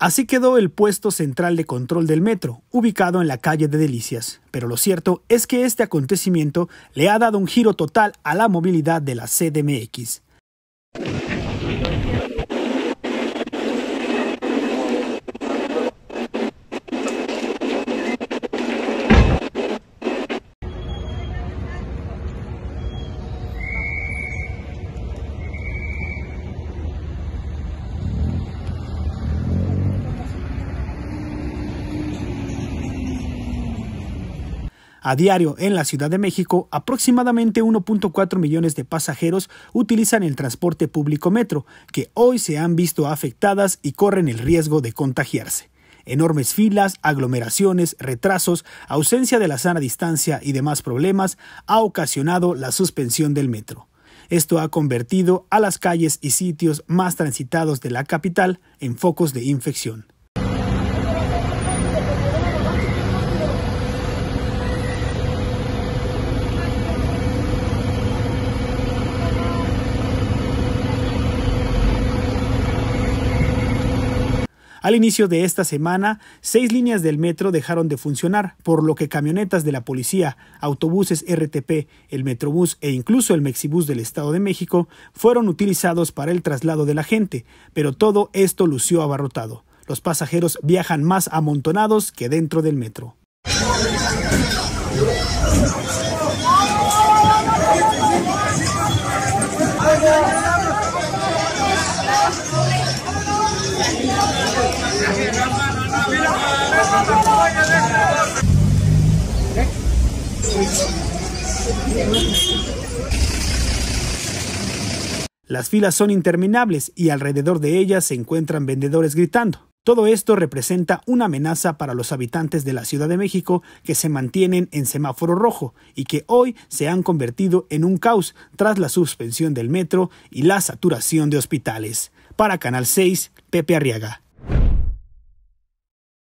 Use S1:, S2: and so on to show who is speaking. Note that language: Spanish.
S1: Así quedó el puesto central de control del metro, ubicado en la calle de Delicias, pero lo cierto es que este acontecimiento le ha dado un giro total a la movilidad de la CDMX. A diario, en la Ciudad de México, aproximadamente 1.4 millones de pasajeros utilizan el transporte público metro, que hoy se han visto afectadas y corren el riesgo de contagiarse. Enormes filas, aglomeraciones, retrasos, ausencia de la sana distancia y demás problemas ha ocasionado la suspensión del metro. Esto ha convertido a las calles y sitios más transitados de la capital en focos de infección. Al inicio de esta semana, seis líneas del metro dejaron de funcionar, por lo que camionetas de la policía, autobuses RTP, el Metrobús e incluso el Mexibús del Estado de México fueron utilizados para el traslado de la gente, pero todo esto lució abarrotado. Los pasajeros viajan más amontonados que dentro del metro. Las filas son interminables y alrededor de ellas se encuentran vendedores gritando. Todo esto representa una amenaza para los habitantes de la Ciudad de México que se mantienen en semáforo rojo y que hoy se han convertido en un caos tras la suspensión del metro y la saturación de hospitales. Para Canal 6, Pepe Arriaga.